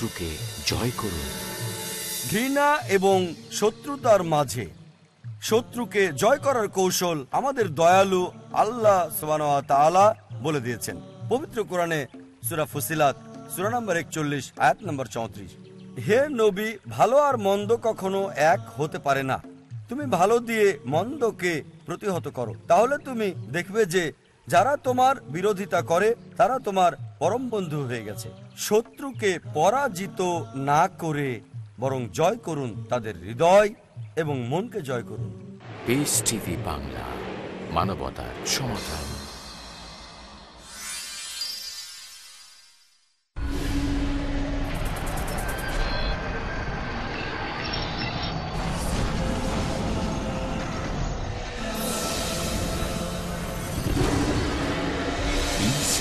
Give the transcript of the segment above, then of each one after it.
শত্রুকে জয় করুন ঘৃণা এবং শত্রুতার মাঝে শত্রুকে জয় করার কৌশল আমাদের দয়ালু আল্লাহ বলে দিয়েছেন পবিত্র কোরআনে সুরা ফুসিলাত সুরা নম্বর একচল্লিশ আয়াত নম্বর চৌত্রিশ হে নবী ভালো আর মন্দ কখনো এক হতে পারে না তুমি ভালো দিয়ে মন্দকে প্রতিহত করো তাহলে তুমি দেখবে যে যারা তোমার বিরোধিতা করে তারা তোমার পরম বন্ধু হয়ে গেছে শত্রুকে পরাজিত না করে বরং জয় করুন তাদের হৃদয় এবং মনকে জয় করুন বাংলা মানবতার সমাধান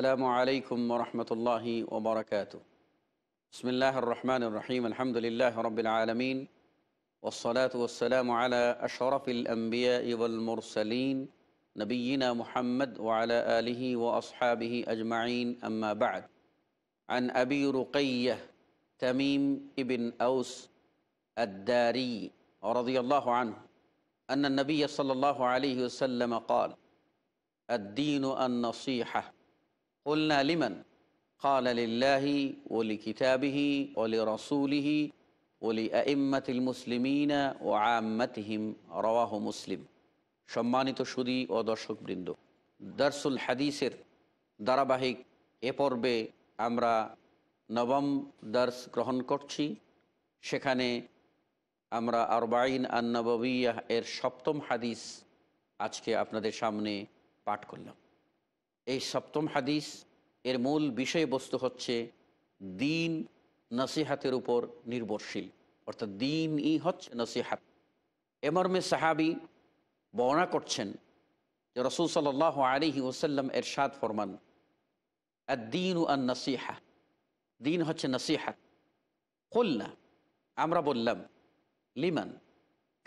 السلام عليكم ورحمة الله وبركاته بسم الله الرحمن الرحيم الحمد لله رب العالمين والصلاة والسلام على أشرف الأنبياء والمرسلين نبينا محمد وعلى آله وأصحابه أجمعين أما بعد عن أبي رقية تميم ابن أوس الداري رضي الله عنه أن النبي صلى الله عليه وسلم قال الدين النصيحة কলনা আলিমান قال لله ولكتابه ولرسوله ولأئمة المسلمين وعامتهم رواه مسلم সম্মানিত সুদী ও দর্শকবৃন্দ দারসুল হাদিসের ধারাবাহিক এ পর্বে আমরা নবম দার্স গ্রহণ করছি সেখানে আমরা আরবাইন আন্নবিয়াহ এর সপ্তম হাদিস আজকে আপনাদের সামনে পাঠ করলাম এই সপ্তম হাদিস এর মূল বিষয়বস্তু হচ্ছে দিন নসিহাতের উপর নির্ভরশীল অর্থাৎ দিন ই হচ্ছে নসিহাত এমর্মে সাহাবি বর্ণনা করছেন যে রসুল সাল আলী ওসাল্লাম এর সাদ ফরমান দিন ও আন নসিহা দিন হচ্ছে নসিহাত কল্লা আমরা বললাম লিমান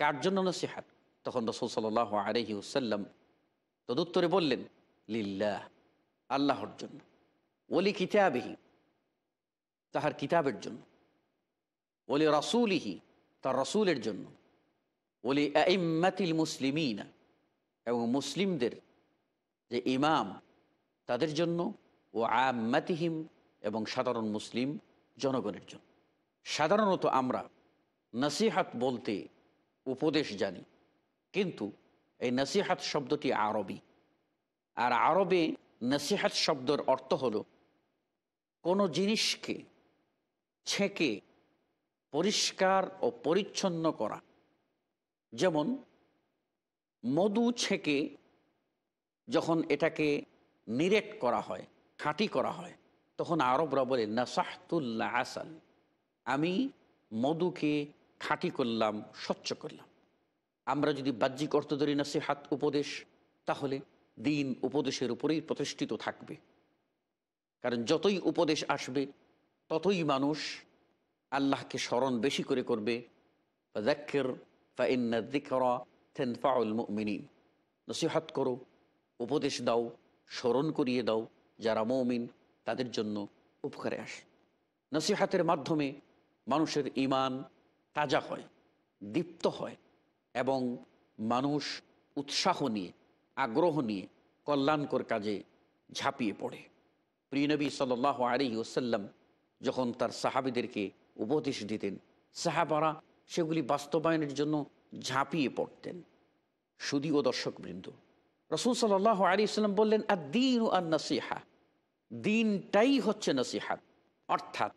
কার জন্য নসিহাত তখন রসুল সাল আলহি ওসাল্লাম তদুত্তরে বললেন লিল্লা আল্লাহর জন্য ওলি কিতাবিহি তাহার কিতাবের জন্য ওলি রসুলিহি তার রসুলের জন্য ওলি আইম্মাতিল মুসলিমিনা এবং মুসলিমদের যে ইমাম তাদের জন্য ও আম্মাতিহিম এবং সাধারণ মুসলিম জনগণের জন্য সাধারণত আমরা নসিহাত বলতে উপদেশ জানি কিন্তু এই নসিহাত শব্দটি আরবি আর আরবে নসিহাত শব্দর অর্থ হলো কোনো জিনিসকে ছেঁকে পরিষ্কার ও পরিচ্ছন্ন করা যেমন মধু ছেঁকে যখন এটাকে নিরেট করা হয় খাঁটি করা হয় তখন আরবরা বলে নাসাহতুল্লা আসাল আমি মধুকে খাঁটি করলাম স্বচ্ছ করলাম আমরা যদি বাহ্যিক অর্থ ধরি নাসিহাত উপদেশ তাহলে দিন উপদেশের উপরেই প্রতিষ্ঠিত থাকবে কারণ যতই উপদেশ আসবে ততই মানুষ আল্লাহকে স্মরণ বেশি করে করবে নসিহাত করো উপদেশ দাও স্মরণ করিয়ে দাও যারা মৌমিন তাদের জন্য উপকারে আসে নসিহাতের মাধ্যমে মানুষের ইমান তাজা হয় দীপ্ত হয় এবং মানুষ উৎসাহ নিয়ে আগ্রহ নিয়ে কল্যাণকর কাজে ঝাঁপিয়ে পড়ে প্রিয়নবী সাল আলী ওসাল্লাম যখন তার সাহাবিদেরকে উপদেশ দিতেন সাহাবারা সেগুলি বাস্তবায়নের জন্য ঝাঁপিয়ে পড়তেন সুদীয় দর্শকবৃন্দ রসুল সাল্লাহ আলী ইসলাম বললেন আর দিন আর নাসিহা দিনটাই হচ্ছে নসিহাত অর্থাৎ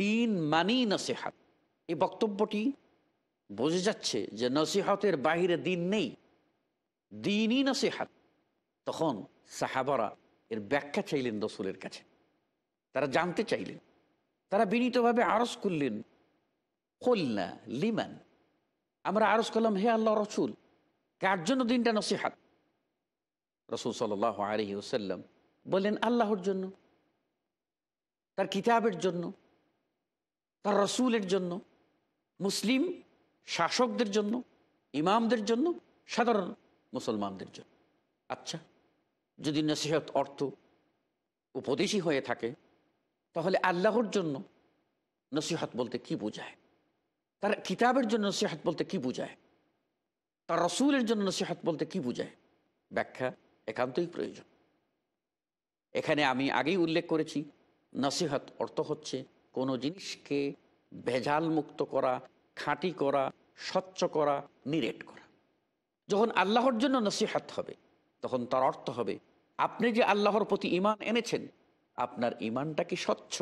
দিন মানেই নসিহাত এই বক্তব্যটি বোঝা যাচ্ছে যে নসিহতের বাহিরে দিন নেই দিনই নসিহাত তখন সাহাবারা এর ব্যাখ্যা চাইলেন রসুলের কাছে তারা জানতে চাইলেন তারা বিনীতভাবে আরস করলেন কল্যা লিমান আমরা আরস করলাম হে আল্লাহ রসুল কার জন্য দিনটা নসিহাত রসুল সাল আলহি ওসাল্লাম বললেন আল্লাহর জন্য তার কিতাবের জন্য তার রসুলের জন্য মুসলিম শাসকদের জন্য ইমামদের জন্য সাধারণ মুসলমানদের জন্য আচ্ছা যদি নসিহত অর্থ উপদেশী হয়ে থাকে তাহলে আল্লাহর জন্য নসিহত বলতে কি বোঝায় তার কিতাবের জন্য নসিহত বলতে কি বোঝায় তার রসুলের জন্য নসিহত বলতে কি বোঝায় ব্যাখ্যা একান্তই প্রয়োজন এখানে আমি আগেই উল্লেখ করেছি নসিহত অর্থ হচ্ছে কোনো জিনিসকে ভেজাল মুক্ত করা খাঁটি করা স্বচ্ছ করা নিরেট করা যখন আল্লাহর জন্য নসিহাত হবে তখন তার অর্থ হবে আপনি যে আল্লাহর প্রতি ইমান এনেছেন আপনার ইমানটা কি স্বচ্ছ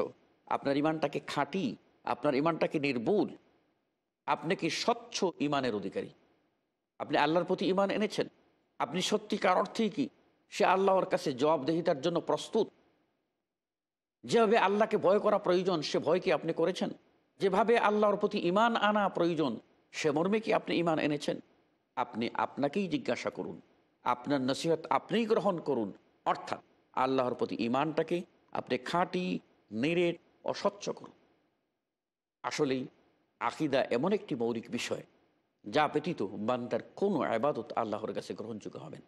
আপনার ইমানটাকে খাঁটি আপনার ইমানটাকে নির্বুল আপনি কি স্বচ্ছ ইমানের অধিকারী আপনি আল্লাহর প্রতি ইমান এনেছেন আপনি সত্যিকার অর্থেই কি সে আল্লাহর কাছে জবাবদেহিতার জন্য প্রস্তুত যেভাবে আল্লাহকে ভয় করা প্রয়োজন সে ভয় কি আপনি করেছেন যেভাবে আল্লাহর প্রতি ইমান আনা প্রয়োজন সে মর্মে কি আপনি ইমান এনেছেন আপনি আপনাকেই জিজ্ঞাসা করুন আপনার নসিহত আপনিই গ্রহণ করুন অর্থাৎ আল্লাহর প্রতি ইমানটাকে আপনি খাঁটি নিরেট অস্বচ্ছ করুন আসলেই আকিদা এমন একটি মৌলিক বিষয় যা ব্যতীত বান্দার কোনো আবাদত আল্লাহর কাছে গ্রহণযোগ্য হবেন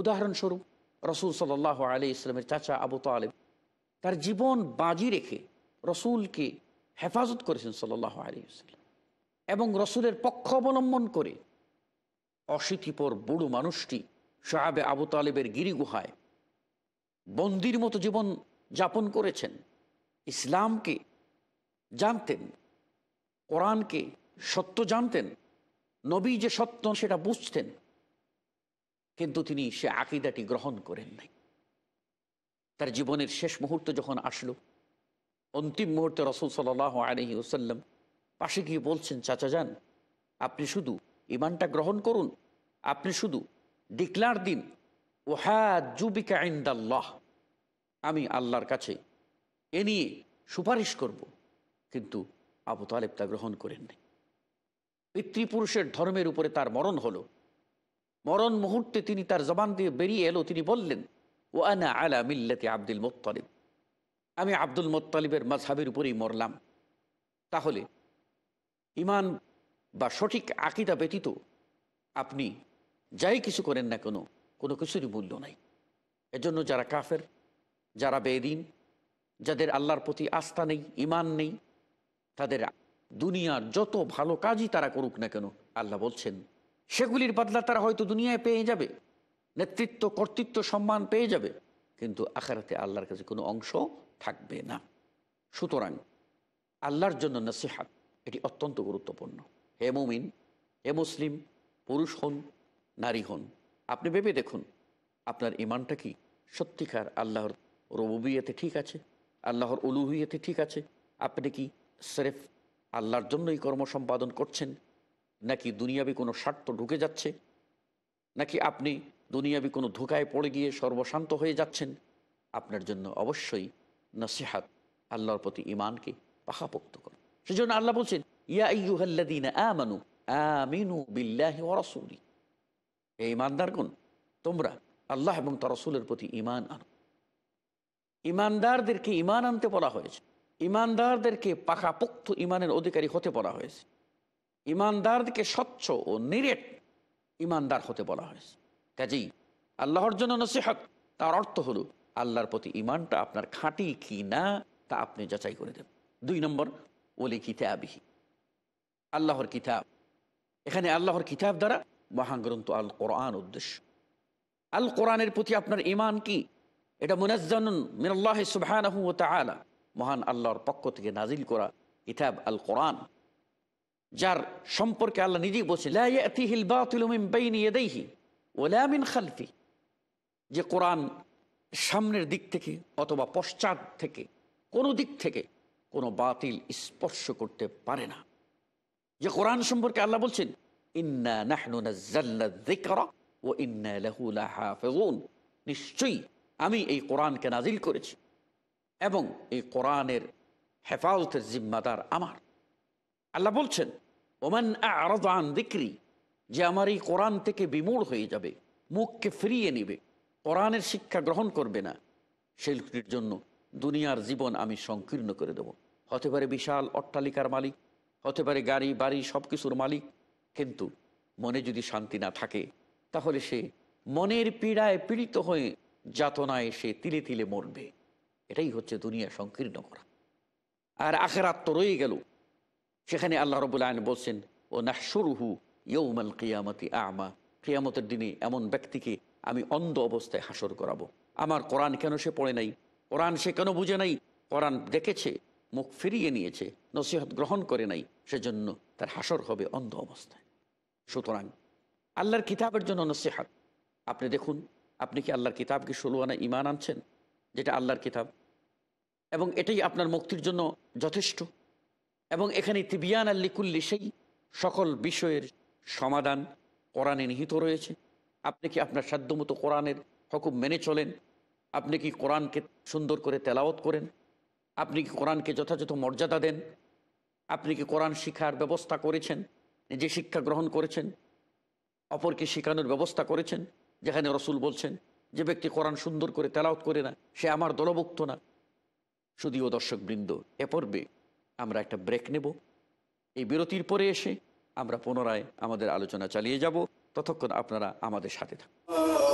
উদাহরণস্বরূপ রসুল সাল্লাহ আলি ইসলামের চাচা আবু আলেম তার জীবন বাজি রেখে রসুলকে হেফাজত করেছেন সাল্লাহ আলী ইসলাম এবং রসুলের পক্ষ অবলম্বন করে অশীতিপর বুড়ো মানুষটি সাহাবে আবু তালেবের গিরিগুহায় বন্দির মতো জীবন যাপন করেছেন ইসলামকে জানতেন কোরআনকে সত্য জানতেন নবী যে সত্য সেটা বুঝতেন কিন্তু তিনি সে আকিদাটি গ্রহণ করেন নাই তার জীবনের শেষ মুহূর্ত যখন আসলো অন্তিম মুহূর্তে রসুল সাল আলহি ওসাল্লাম পাশে গিয়ে বলছেন চাচা যান আপনি শুধু ইমানটা গ্রহণ করুন আপনি শুধু ডিক্লার দিন ওহাজুবিকা ইন্দাল্লাহ আমি আল্লাহর কাছে এ নিয়ে সুপারিশ করব কিন্তু আবু তালেব তা গ্রহণ করেননি পিতৃপুরুষের ধর্মের উপরে তার মরণ হলো মরণ মুহূর্তে তিনি তার জবান দিয়ে বেরিয়ে এলো তিনি বললেন ও আনা আলা মিল্লাতে আব্দুল মোত্তালিব আমি আব্দুল মোত্তালিবের মাঝাবের উপরেই মরলাম তাহলে ইমান বা সঠিক আকিদা ব্যতীত আপনি যাই কিছু করেন না কোনো কোনো কিছুরই মূল্য নাই এজন্য যারা কাফের যারা বেদিন যাদের আল্লাহর প্রতি আস্থা নেই ইমান নেই তাদের দুনিয়ার যত ভালো কাজই তারা করুক না কেন আল্লাহ বলছেন সেগুলির বদলা তারা হয়তো দুনিয়ায় পেয়ে যাবে নেতৃত্ব কর্তৃত্ব সম্মান পেয়ে যাবে কিন্তু আখারাতে আল্লাহর কাছে কোনো অংশ থাকবে না সুতরাং আল্লাহর জন্য নসিহাত এটি অত্যন্ত গুরুত্বপূর্ণ হে মুমিন হে মুসলিম পুরুষ হন নারী হন আপনি ভেবে দেখুন আপনার ইমানটা কি সত্যিকার আল্লাহর রবুবিয়াতে ঠিক আছে আল্লাহর উলুহিয়াতে ঠিক আছে আপনি কি সেরেফ আল্লাহর জন্যই কর্ম সম্পাদন করছেন নাকি দুনিয়াবি কোনো স্বার্থ ঢুকে যাচ্ছে নাকি আপনি দুনিয়াবি কোনো ধোকায় পড়ে গিয়ে সর্বশান্ত হয়ে যাচ্ছেন আপনার জন্য অবশ্যই নসিহাত আল্লাহর প্রতি ইমানকে পাখাপোক্ত করুন সেজন্য আল্লাহ বলছেন ইয়া ইয়ুহাল্লাদিন আমানু আমিনু বিল্লাহি ওরসুলি এই ইমানদারগণ তোমরা আল্লাহ এবং তার রসুলের প্রতি ইমান আনো ইমানদারদেরকে ইমান আনতে বলা হয়েছে ইমানদারদেরকে পাকাপোক্ত ইমানের অধিকারী হতে বলা হয়েছে ইমানদারদেরকে স্বচ্ছ ও নিরেট ইমানদার হতে বলা হয়েছে কাজেই আল্লাহর জন্য নসিহত তার অর্থ হলো আল্লাহর প্রতি ইমানটা আপনার খাঁটি কি না তা আপনি যাচাই করে দেবেন দুই নম্বর ও লিখিতে কিতাবিহি আল্লাহর কিতাব এখানে আল্লাহর কিতাব দ্বারা মহাগ্রন্থ আল কোরআন উদ্দেশ্য আল কোরআনের প্রতি আপনার ইমান কি এটা মুনাজ্জান মিনাল্লাহ সুবহানাহু মহান আল্লাহর পক্ষ থেকে নাজিল করা কিতাব আল কোরআন যার সম্পর্কে আল্লাহ নিজেই বলছে খালফি যে কোরআন সামনের দিক থেকে অথবা পশ্চাৎ থেকে কোনো দিক থেকে কোনো বাতিল স্পর্শ করতে পারে না যে কোরআন সম্পর্কে আল্লাহ বলছেন ও নিশ্চয়ই আমি এই কোরআনকে নাজিল করেছি এবং এই কোরআনের হেফাজতের জিম্মাদার আমার আল্লাহ বলছেন ওমান আরদান দিক্রি যে আমার এই কোরআন থেকে বিমূঢ় হয়ে যাবে মুখকে ফিরিয়ে নেবে কোরআনের শিক্ষা গ্রহণ করবে না সেই লোকটির জন্য দুনিয়ার জীবন আমি সংকীর্ণ করে দেব হতে পারে বিশাল অট্টালিকার মালিক হতে পারে গাড়ি বাড়ি সব কিছুর মালিক কিন্তু মনে যদি শান্তি না থাকে তাহলে সে মনের পীড়ায় পীড়িত হয়ে যাতনায় সে তিলে তিলে মরবে এটাই হচ্ছে দুনিয়া সংকীর্ণ করা আর আখেরাত তো রয়ে গেল সেখানে আল্লাহ রবুল আয়ন বলছেন ও নাহসুরুহু ইয়ৌমাল কিয়ামতি আমা কিয়ামতের দিনে এমন ব্যক্তিকে আমি অন্ধ অবস্থায় হাসর করাবো আমার কোরআন কেন সে পড়ে নাই কোরআন সে কেন বুঝে নাই কোরআন দেখেছে মুখ ফিরিয়ে নিয়েছে নসিহত গ্রহণ করে নাই সেজন্য তার হাসর হবে অন্ধ অবস্থায় সুতরাং আল্লাহর কিতাবের জন্য নসিহাত আপনি দেখুন আপনি কি আল্লাহর কিতাবকে ষোলোয়ানা ইমান আনছেন যেটা আল্লাহর কিতাব এবং এটাই আপনার মুক্তির জন্য যথেষ্ট এবং এখানে তিবিয়ান আল্লিকুল্লি সেই সকল বিষয়ের সমাধান কোরআনে নিহিত রয়েছে আপনি কি আপনার সাধ্যমতো কোরআনের হকুম মেনে চলেন আপনি কি কোরআনকে সুন্দর করে তেলাওত করেন আপনি কি কোরআনকে যথাযথ মর্যাদা দেন আপনি কি কোরআন শিখার ব্যবস্থা করেছেন নিজে শিক্ষা গ্রহণ করেছেন অপরকে শেখানোর ব্যবস্থা করেছেন যেখানে রসুল বলছেন যে ব্যক্তি কোরআন সুন্দর করে তেলাওত করে না সে আমার দলভুক্ত না শুধুও দর্শকবৃন্দ এ পর্বে আমরা একটা ব্রেক নেব এই বিরতির পরে এসে আমরা পুনরায় আমাদের আলোচনা চালিয়ে যাব ততক্ষণ আপনারা আমাদের সাথে থাকুন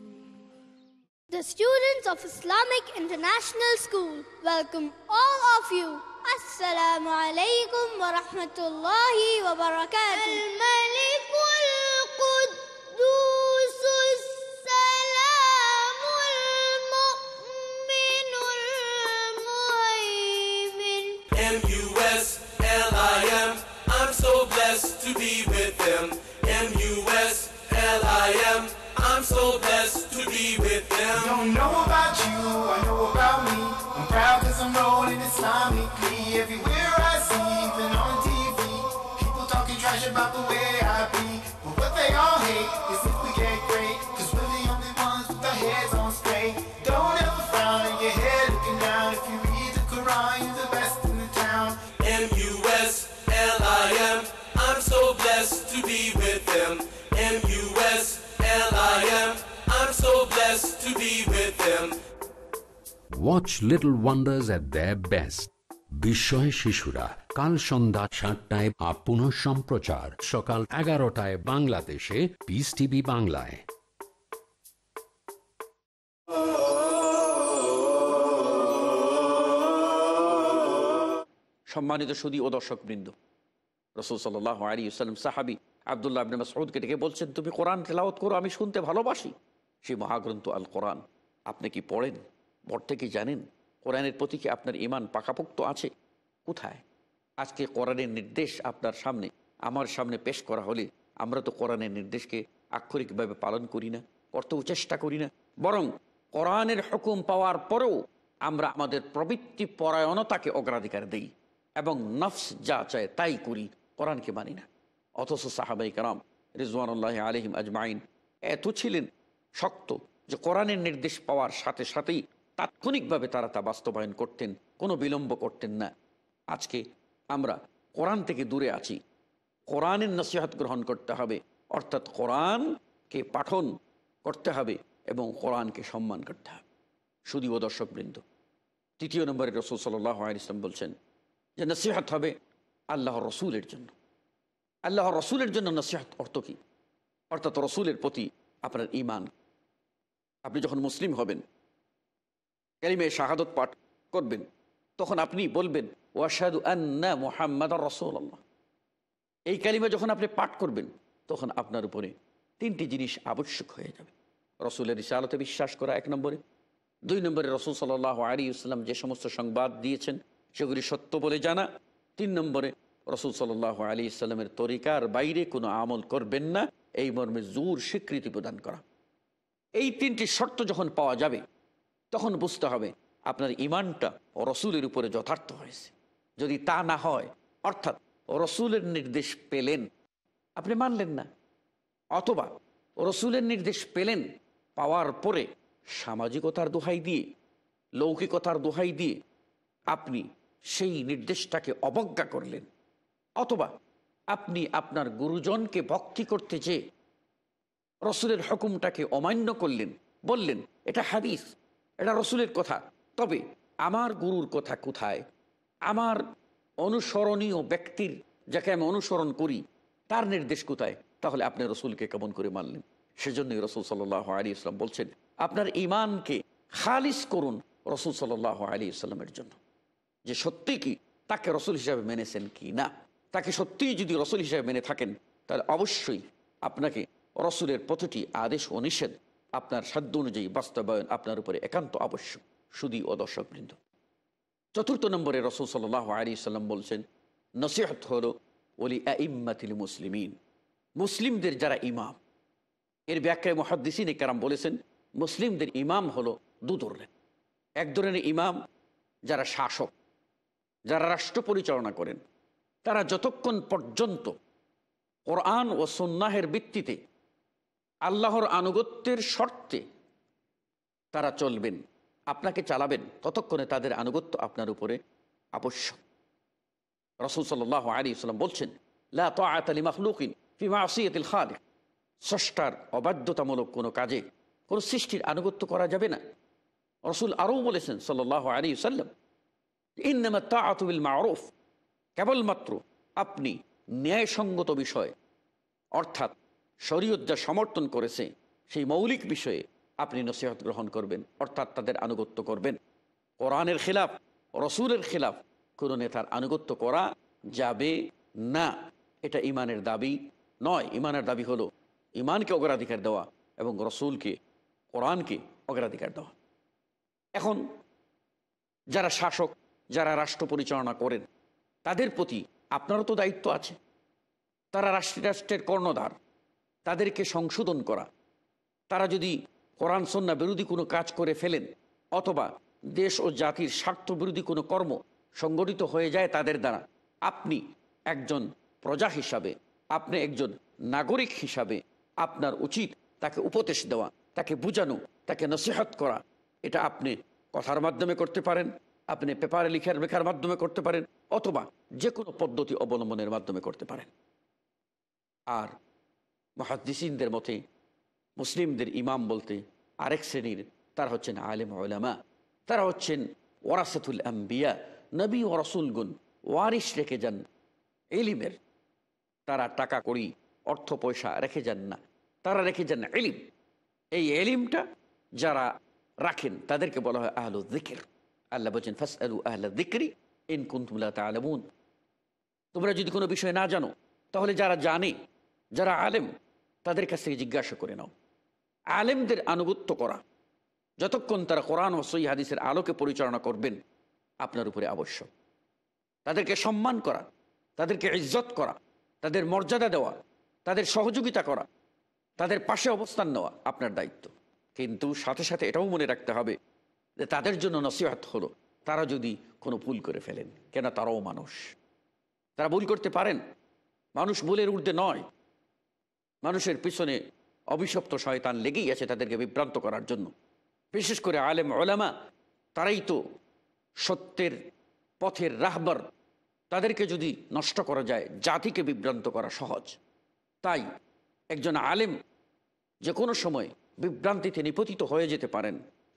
the students of Islamic International School welcome all of you. Assalamu alaikum wa rahmatullahi wa barakatuh. find the best in the town. M-U-S-L-I-M, I'm so blessed to be with them. M-U-S-L-I-M, I'm so blessed to be with them. Watch Little Wonders at their best. বিস্ময় শিশুরা কাল সন্ধ্যা সাতটায় আপন সম্প্রচার সকাল এগারোটায় বাংলাদেশে piece TV বাংলায় সম্মানিত সুদী ও বৃন্দ রসুল সাল্লাহ আলী ইসলাম সাহাবি আবদুল্লাহ আবিন মাসউদকে ডেকে বলছেন তুমি কোরআন তেলাওত করো আমি শুনতে ভালোবাসি সেই মহাগ্রন্থ আল কোরআন আপনি কি পড়েন বড় থেকে জানেন কোরআনের প্রতি কি আপনার ইমান পাকাপোক্ত আছে কোথায় আজকে কোরআনের নির্দেশ আপনার সামনে আমার সামনে পেশ করা হলে আমরা তো কোরআনের নির্দেশকে আক্ষরিকভাবে পালন করি না অর্থ চেষ্টা করি না বরং কোরআনের হুকুম পাওয়ার পরেও আমরা আমাদের প্রবৃত্তি পরায়ণতাকে অগ্রাধিকার দিই এবং নফস যা চায় তাই করি কোরআনকে মানি না অথচ সাহাবাই কারাম রিজওয়ান্লাহ আলহিম আজমাইন এত ছিলেন শক্ত যে কোরআনের নির্দেশ পাওয়ার সাথে সাথেই তাৎক্ষণিকভাবে তারা তা বাস্তবায়ন করতেন কোনো বিলম্ব করতেন না আজকে আমরা কোরআন থেকে দূরে আছি কোরআনের নসিহাত গ্রহণ করতে হবে অর্থাৎ কোরআনকে পাঠন করতে হবে এবং কোরআনকে সম্মান করতে হবে শুধুও দর্শকবৃন্দ তৃতীয় নম্বরে রসুল সাল্লাহ আলিসাম বলছেন যে নসিহত হবে আল্লাহর রসুলের জন্য আল্লাহর রসুলের জন্য নসিহত অর্থ কী অর্থাৎ রসুলের প্রতি আপনার ইমান আপনি যখন মুসলিম হবেন ক্যালিমে শাহাদত পাঠ করবেন তখন আপনি বলবেন ওয়াশাদু আন্না মোহাম্মদ রসুল আল্লাহ এই ক্যালিমা যখন আপনি পাঠ করবেন তখন আপনার উপরে তিনটি জিনিস আবশ্যক হয়ে যাবে রসুলের ইসালতে বিশ্বাস করা এক নম্বরে দুই নম্বরে রসুল সাল্লাহ আলী ইসলাম যে সমস্ত সংবাদ দিয়েছেন সেগুলি সত্য বলে জানা তিন নম্বরে রসুল সাল্লাহ আলী ইসলামের তরিকার বাইরে কোনো আমল করবেন না এই মর্মে জোর স্বীকৃতি প্রদান করা এই তিনটি শর্ত যখন পাওয়া যাবে তখন বুঝতে হবে আপনার ইমানটা রসুলের উপরে যথার্থ হয়েছে যদি তা না হয় অর্থাৎ রসুলের নির্দেশ পেলেন আপনি মানলেন না অথবা রসুলের নির্দেশ পেলেন পাওয়ার পরে সামাজিকতার দোহাই দিয়ে লৌকিকতার দোহাই দিয়ে আপনি সেই নির্দেশটাকে অবজ্ঞা করলেন অথবা আপনি আপনার গুরুজনকে ভক্তি করতে চেয়ে রসুলের হকুমটাকে অমান্য করলেন বললেন এটা হাদিস এটা রসুলের কথা তবে আমার গুরুর কথা কোথায় আমার অনুসরণীয় ব্যক্তির যাকে আমি অনুসরণ করি তার নির্দেশ কোথায় তাহলে আপনি রসুলকে কেমন করে মানলেন সেজন্যই রসুল সাল্লাহ আলী ইসলাম বলছেন আপনার ইমানকে খালিস করুন রসুল সাল্লাহ আলী ইসলামের জন্য যে সত্যি কি তাকে রসুল হিসাবে মেনেছেন কি না তাকে সত্যিই যদি রসুল হিসাবে মেনে থাকেন তাহলে অবশ্যই আপনাকে রসুলের প্রতিটি আদেশ ও নিষেধ আপনার সাধ্য অনুযায়ী বাস্তবায়ন আপনার উপরে একান্ত আবশ্যক শুধু ও বৃন্দ চতুর্থ নম্বরে রসুল সাল আলী সাল্লাম বলছেন নসিহত হল ওলি আইম্মাতিল মুসলিমিন মুসলিমদের যারা ইমাম এর ব্যাখ্যায় মহাদ্দিসিন কারাম বলেছেন মুসলিমদের ইমাম হলো দু ধরনের এক ধরনের ইমাম যারা শাসক যারা রাষ্ট্র পরিচালনা করেন তারা যতক্ষণ পর্যন্ত কোরআন ও সন্ন্যাহের ভিত্তিতে আল্লাহর আনুগত্যের শর্তে তারা চলবেন আপনাকে চালাবেন ততক্ষণে তাদের আনুগত্য আপনার উপরে আবশ্যক রসুল সাল্লাহ আলী ইসলাম বলছেন লাতলি মাহলুকিন ফিমা আসিয়তিল খাদ স্রষ্টার অবাধ্যতামূলক কোনো কাজে কোনো সৃষ্টির আনুগত্য করা যাবে না রসুল আরও বলেছেন সাল্লাহ আলী সাল্লাম ইন্নামা তা আতুবিল মারুফ কেবলমাত্র আপনি ন্যায়সঙ্গত বিষয় অর্থাৎ শরীয়ত যা সমর্থন করেছে সেই মৌলিক বিষয়ে আপনি নসিহত গ্রহণ করবেন অর্থাৎ তাদের আনুগত্য করবেন কোরআনের খেলাফ রসুলের খেলাফ কোনো নেতার আনুগত্য করা যাবে না এটা ইমানের দাবি নয় ইমানের দাবি হলো ইমানকে অগ্রাধিকার দেওয়া এবং রসুলকে কোরআনকে অগ্রাধিকার দেওয়া এখন যারা শাসক যারা রাষ্ট্র পরিচালনা করেন তাদের প্রতি আপনারও তো দায়িত্ব আছে তারা রাষ্ট্রীয় রাষ্ট্রের কর্ণধার তাদেরকে সংশোধন করা তারা যদি কোরআন সন্না বিরোধী কোনো কাজ করে ফেলেন অথবা দেশ ও জাতির স্বার্থ বিরোধী কোনো কর্ম সংগঠিত হয়ে যায় তাদের দ্বারা আপনি একজন প্রজা হিসাবে আপনি একজন নাগরিক হিসাবে আপনার উচিত তাকে উপদেশ দেওয়া তাকে বুঝানো তাকে নসিহাত করা এটা আপনি কথার মাধ্যমে করতে পারেন আপনি পেপারে লিখার লেখার মাধ্যমে করতে পারেন অথবা যে কোনো পদ্ধতি অবলম্বনের মাধ্যমে করতে পারেন আর মহাদিসিনদের মতে মুসলিমদের ইমাম বলতে আরেক শ্রেণীর তারা হচ্ছেন আলেম আলামা তারা হচ্ছেন ওরাসাতুল আম্বিয়া নবী ও রসুলগুন ওয়ারিস রেখে যান এলিমের তারা টাকা করি অর্থ পয়সা রেখে যান না তারা রেখে যান এলিম এই এলিমটা যারা রাখেন তাদেরকে বলা হয় আহলুদ্দিকের আল্লাহ বলছেন ফাস আলু আহ্লা দিকরি ইন কুন্তুমুল্লা তালামুন তোমরা যদি কোনো বিষয় না জানো তাহলে যারা জানে যারা আলেম তাদের কাছ থেকে জিজ্ঞাসা করে নাও আলেমদের আনুগত্য করা যতক্ষণ তারা কোরআন ও সই হাদিসের আলোকে পরিচালনা করবেন আপনার উপরে আবশ্যক তাদেরকে সম্মান করা তাদেরকে ইজ্জত করা তাদের মর্যাদা দেওয়া তাদের সহযোগিতা করা তাদের পাশে অবস্থান নেওয়া আপনার দায়িত্ব কিন্তু সাথে সাথে এটাও মনে রাখতে হবে তাদের জন্য নসিহাত হলো তারা যদি কোনো ভুল করে ফেলেন কেন তারাও মানুষ তারা ভুল করতে পারেন মানুষ ভুলের ঊর্ধ্বে নয় মানুষের পিছনে অভিশপ্ত শয়তান লেগেই আছে তাদেরকে বিভ্রান্ত করার জন্য বিশেষ করে আলেম আলামা তারাই তো সত্যের পথের রাহবার তাদেরকে যদি নষ্ট করা যায় জাতিকে বিভ্রান্ত করা সহজ তাই একজন আলেম যে কোনো সময় বিভ্রান্তিতে নিপতিত হয়ে যেতে পারেন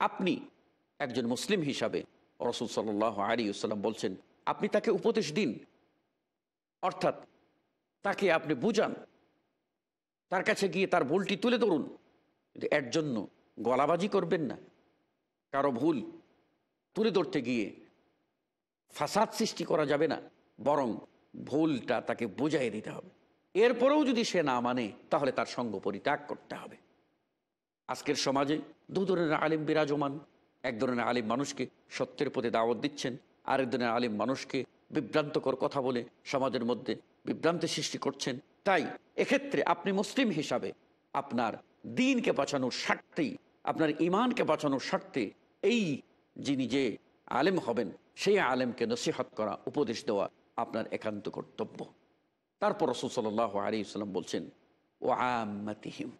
আপনি একজন মুসলিম হিসাবে রসুল সাল্লাহ আলী সাল্লাম বলছেন আপনি তাকে উপদেশ দিন অর্থাৎ তাকে আপনি বুঝান তার কাছে গিয়ে তার ভুলটি তুলে ধরুন এর জন্য গলাবাজি করবেন না কারো ভুল তুলে ধরতে গিয়ে ফাসাদ সৃষ্টি করা যাবে না বরং ভুলটা তাকে বোঝাই দিতে হবে এরপরেও যদি সে না মানে তাহলে তার সঙ্গ পরিত্যাগ করতে হবে আজকের সমাজে দু ধরনের আলিম বিরাজমান এক ধরনের আলিম মানুষকে সত্যের প্রতি দাওয়াত দিচ্ছেন আরেক ধরনের আলিম মানুষকে বিভ্রান্তকর কথা বলে সমাজের মধ্যে বিভ্রান্তি সৃষ্টি করছেন তাই এক্ষেত্রে আপনি মুসলিম হিসাবে আপনার দিনকে বাঁচানোর স্বার্থেই আপনার ইমানকে বাঁচানোর স্বার্থে এই যিনি যে আলেম হবেন সেই আলেমকে নসিহত করা উপদেশ দেওয়া আপনার একান্ত কর্তব্য তারপর রসুল সাল্লাহ আলী ইসলাম বলছেন ও আমাতিহিম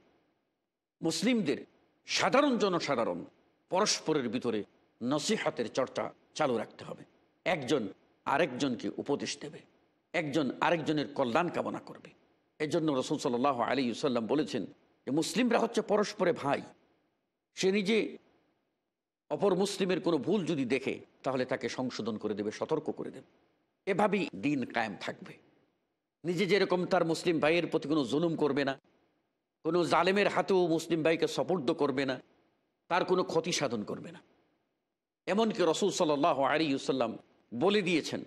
মুসলিমদের সাধারণ জনসাধারণ পরস্পরের ভিতরে নসিহতের চর্চা চালু রাখতে হবে একজন আরেকজনকে উপদেশ দেবে একজন আরেকজনের কল্যাণ কামনা করবে এজন্য রসুল সাল্লাহ আলী ইউসাল্লাম বলেছেন যে মুসলিমরা হচ্ছে পরস্পরে ভাই সে নিজে অপর মুসলিমের কোনো ভুল যদি দেখে তাহলে তাকে সংশোধন করে দেবে সতর্ক করে দেবে এভাবেই দিন কায়েম থাকবে নিজে যেরকম তার মুসলিম ভাইয়ের প্রতি কোনো জুলুম করবে না কোনো জালেমের হাতেও মুসলিম ভাইকে সপর্দ করবে না তার কোনো ক্ষতি সাধন করবে না এমনকি রসুল সাল্লাহ আলিউসাল্লাম বলে দিয়েছেন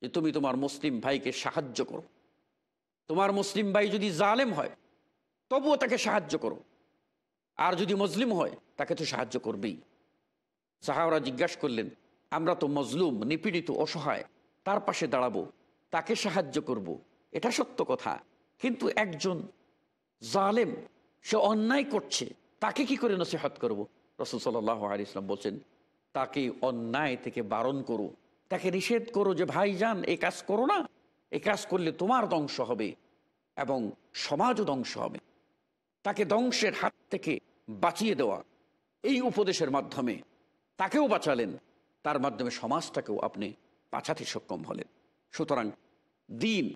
যে তুমি তোমার মুসলিম ভাইকে সাহায্য করো তোমার মুসলিম ভাই যদি জালেম হয় তবুও তাকে সাহায্য করো আর যদি মজলুম হয় তাকে তো সাহায্য করবেই সাহাওরা জিজ্ঞাসা করলেন আমরা তো মজলুম নিপীড়িত অসহায় তার পাশে দাঁড়াবো তাকে সাহায্য করব। এটা সত্য কথা কিন্তু একজন জালেম সে অন্যায় করছে তাকে কি করে নসিহত করব রসুল সাল্লাহ আলী ইসলাম বলছেন তাকে অন্যায় থেকে বারণ করো তাকে নিষেধ করো যে ভাই যান এ কাজ করো না এ কাজ করলে তোমার ধ্বংস হবে এবং সমাজও ধ্বংস হবে তাকে ধ্বংসের হাত থেকে বাঁচিয়ে দেওয়া এই উপদেশের মাধ্যমে তাকেও বাঁচালেন তার মাধ্যমে সমাজটাকেও আপনি বাঁচাতে সক্ষম হলেন সুতরাং দিন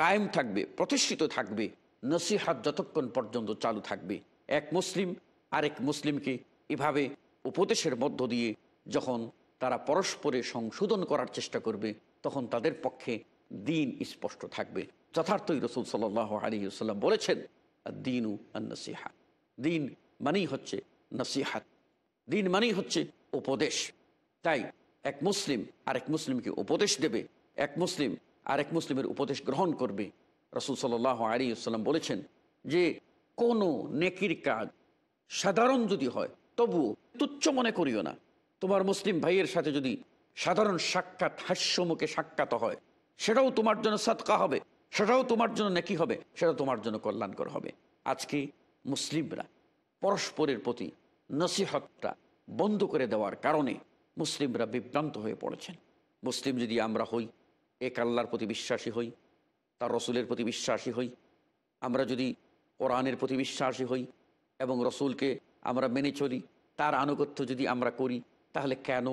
কায়েম থাকবে প্রতিষ্ঠিত থাকবে নসিহাত যতক্ষণ পর্যন্ত চালু থাকবে এক মুসলিম আরেক মুসলিমকে এভাবে উপদেশের মধ্য দিয়ে যখন তারা পরস্পরে সংশোধন করার চেষ্টা করবে তখন তাদের পক্ষে দিন স্পষ্ট থাকবে যথার্থই রসুল সাল্লাহ আলিউসাল্লাম বলেছেন দিনু নসিহা দিন মানেই হচ্ছে নসিহাত দিন মানেই হচ্ছে উপদেশ তাই এক মুসলিম আরেক মুসলিমকে উপদেশ দেবে এক মুসলিম আরেক মুসলিমের উপদেশ গ্রহণ করবে রসুল সাল্লাহ আলিউসাল্লাম বলেছেন যে কোনো নেকির কাজ সাধারণ যদি হয় তবু তুচ্ছ মনে করিও না তোমার মুসলিম ভাইয়ের সাথে যদি সাধারণ সাক্ষাৎ হাস্যমুখে সাক্ষাৎ হয় সেটাও তোমার জন্য সৎকা হবে সেটাও তোমার জন্য নাকি হবে সেটা তোমার জন্য কল্যাণকর হবে আজকে মুসলিমরা পরস্পরের প্রতি নসিহতটা বন্ধ করে দেওয়ার কারণে মুসলিমরা বিভ্রান্ত হয়ে পড়েছেন মুসলিম যদি আমরা হই এক আল্লাহর প্রতি বিশ্বাসী হই তার রসুলের প্রতি বিশ্বাসী হই আমরা যদি কোরআনের প্রতি বিশ্বাসী হই এবং রসুলকে আমরা মেনে চলি তার আনুগত্য যদি আমরা করি তাহলে কেন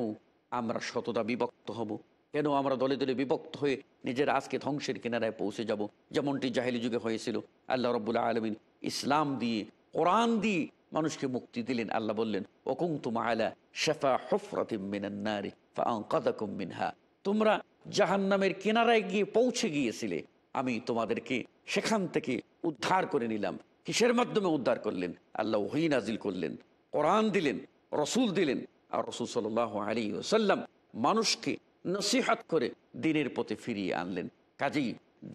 আমরা শতদা বিভক্ত হব কেন আমরা দলে দলে বিভক্ত হয়ে নিজের আজকে ধ্বংসের কিনারায় পৌঁছে যাব যেমনটি জাহিলি যুগে হয়েছিল আল্লাহ রবুল্লা আলমিন ইসলাম দিয়ে কোরআন দিয়ে মানুষকে মুক্তি দিলেন আল্লাহ বললেন অকুংতুমা আলা শেফা হফরাতিম মিনান্নারে ফাঁকাদাকুম মিনহা তোমরা জাহান্নামের কিনারায় গিয়ে পৌঁছে গিয়েছিলে আমি তোমাদেরকে সেখান থেকে উদ্ধার করে নিলাম কিসের মাধ্যমে উদ্ধার করলেন আল্লাহ ওহিন আজিল করলেন কোরআন দিলেন রসুল দিলেন আর রসুল সাল আলী ওসাল্লাম মানুষকে নসিহাত করে দিনের পথে ফিরিয়ে আনলেন কাজেই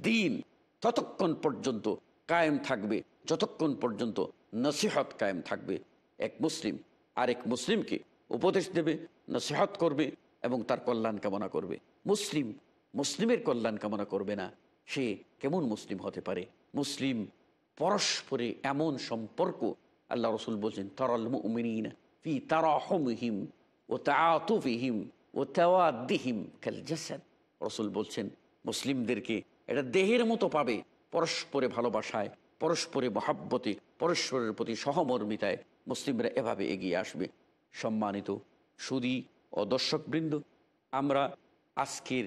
দিন ততক্ষণ পর্যন্ত কায়েম থাকবে যতক্ষণ পর্যন্ত নসিহত কায়েম থাকবে এক মুসলিম আরেক মুসলিমকে উপদেশ দেবে নসিহত করবে এবং তার কল্যাণ কামনা করবে মুসলিম মুসলিমের কল্যাণ কামনা করবে না সে কেমন মুসলিম হতে পারে মুসলিম পরস্পরে এমন সম্পর্ক আল্লাহ রসুল বলছেন তরল মুমিন ফি তারহমহিম ও তাহিম ও তেওয়িহিম কাল রসুল বলছেন মুসলিমদেরকে এটা দেহের মতো পাবে পরস্পরে ভালোবাসায় পরস্পরে মহাব্বতে পরস্পরের প্রতি সহমর্মিতায় মুসলিমরা এভাবে এগিয়ে আসবে সম্মানিত সুদী ও দর্শকবৃন্দ আমরা আজকের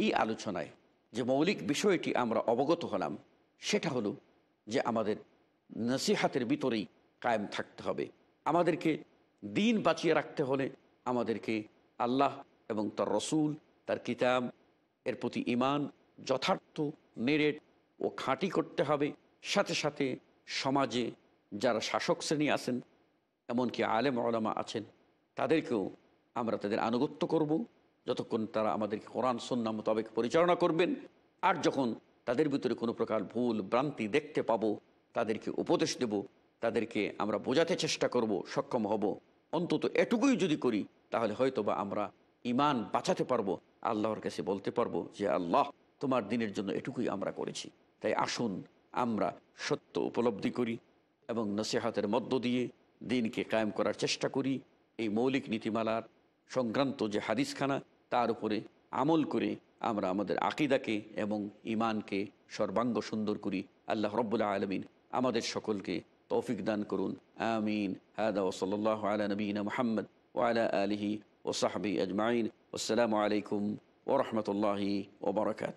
এই আলোচনায় যে মৌলিক বিষয়টি আমরা অবগত হলাম সেটা হলো যে আমাদের নসিহাতের ভিতরেই কায়েম থাকতে হবে আমাদেরকে দিন বাঁচিয়ে রাখতে হলে আমাদেরকে আল্লাহ এবং তার রসুল তার কিতাব এর প্রতি ইমান যথার্থ নেরেট ও খাঁটি করতে হবে সাথে সাথে সমাজে যারা শাসক শ্রেণী আছেন এমনকি আলেম আলামা আছেন তাদেরকেও আমরা তাদের আনুগত্য করব যতক্ষণ তারা আমাদেরকে কোরআন সন্না মোতাবেক পরিচালনা করবেন আর যখন তাদের ভিতরে কোনো প্রকার ভুল ভ্রান্তি দেখতে পাবো তাদেরকে উপদেশ দেব তাদেরকে আমরা বোঝাতে চেষ্টা করব সক্ষম হব অন্তত এটুকুই যদি করি তাহলে হয়তো বা আমরা ইমান বাঁচাতে পারবো আল্লাহর কাছে বলতে পারবো যে আল্লাহ তোমার দিনের জন্য এটুকুই আমরা করেছি তাই আসুন আমরা সত্য উপলব্ধি করি এবং নসিহাতের মধ্য দিয়ে দিনকে কায়েম করার চেষ্টা করি এই মৌলিক নীতিমালার সংক্রান্ত যে হাদিসখানা তার উপরে আমল করে আমরা আমাদের আকিদাকে এবং ইমানকে সর্বাঙ্গ সুন্দর করি আল্লাহ রব্বুল্লা আলমিন আমাদের সকলকে তৌফিক দান করুন আমিন হায়দা ওসল্লাহ আলা নবীন মোহাম্মদ ওয়ালা আলহি ওসাহাবি আজমাইন আসসালামু আলাইকুম ওরহমতুল্লাহি ওবরাকাত